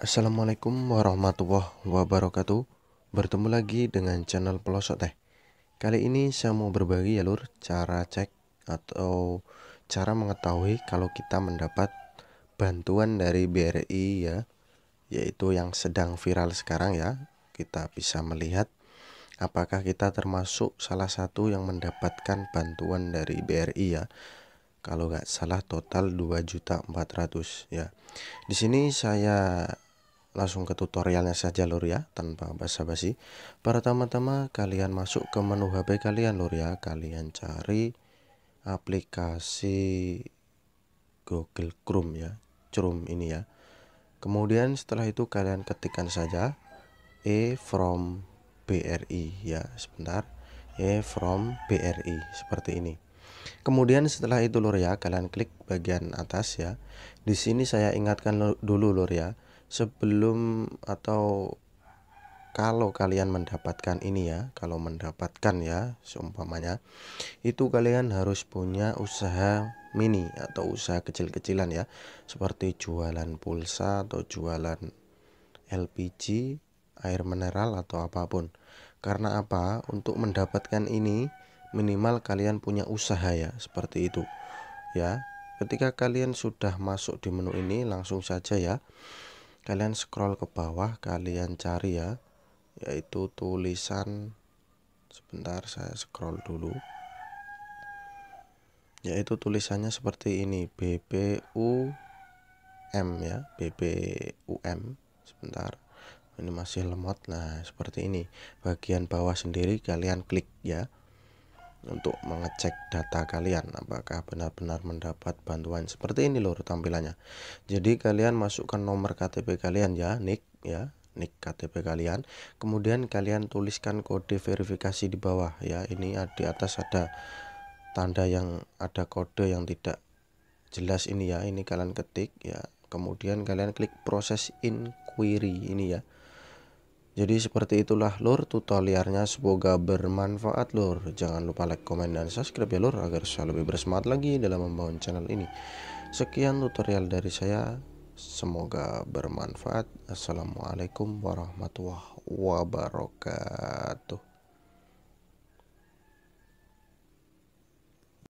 Assalamualaikum warahmatullahi wabarakatuh Bertemu lagi dengan channel Pelosok Teh Kali ini saya mau berbagi ya lur Cara cek atau cara mengetahui kalau kita mendapat bantuan dari BRI ya Yaitu yang sedang viral sekarang ya Kita bisa melihat apakah kita termasuk salah satu yang mendapatkan bantuan dari BRI ya kalau nggak salah total 2.400 ya di sini saya langsung ke tutorialnya saja lur ya tanpa basa-basi pertama-tama kalian masuk ke menu HP kalian lur ya kalian cari aplikasi Google Chrome ya Chrome ini ya kemudian setelah itu kalian ketikkan saja E from BRI ya sebentar E from BRI seperti ini Kemudian setelah itu lur ya, kalian klik bagian atas ya. Di sini saya ingatkan dulu lur ya sebelum atau kalau kalian mendapatkan ini ya kalau mendapatkan ya seumpamanya itu kalian harus punya usaha mini atau usaha kecil-kecilan ya seperti jualan pulsa atau jualan LPG air mineral atau apapun karena apa untuk mendapatkan ini minimal kalian punya usaha ya seperti itu ya ketika kalian sudah masuk di menu ini langsung saja ya kalian scroll ke bawah kalian cari ya yaitu tulisan sebentar saya scroll dulu yaitu tulisannya seperti ini BPUM ya BPUM sebentar ini masih lemot nah seperti ini bagian bawah sendiri kalian klik ya untuk mengecek data kalian apakah benar-benar mendapat bantuan seperti ini loh tampilannya jadi kalian masukkan nomor KTP kalian ya nick ya nik KTP kalian kemudian kalian tuliskan kode verifikasi di bawah ya ini di atas ada tanda yang ada kode yang tidak jelas ini ya ini kalian ketik ya kemudian kalian klik proses inquiry ini ya jadi seperti itulah lur tutorialnya semoga bermanfaat lur. Jangan lupa like, komen dan subscribe ya lur agar saya lebih bersemangat lagi dalam membangun channel ini. Sekian tutorial dari saya. Semoga bermanfaat. Assalamualaikum warahmatullahi wabarakatuh.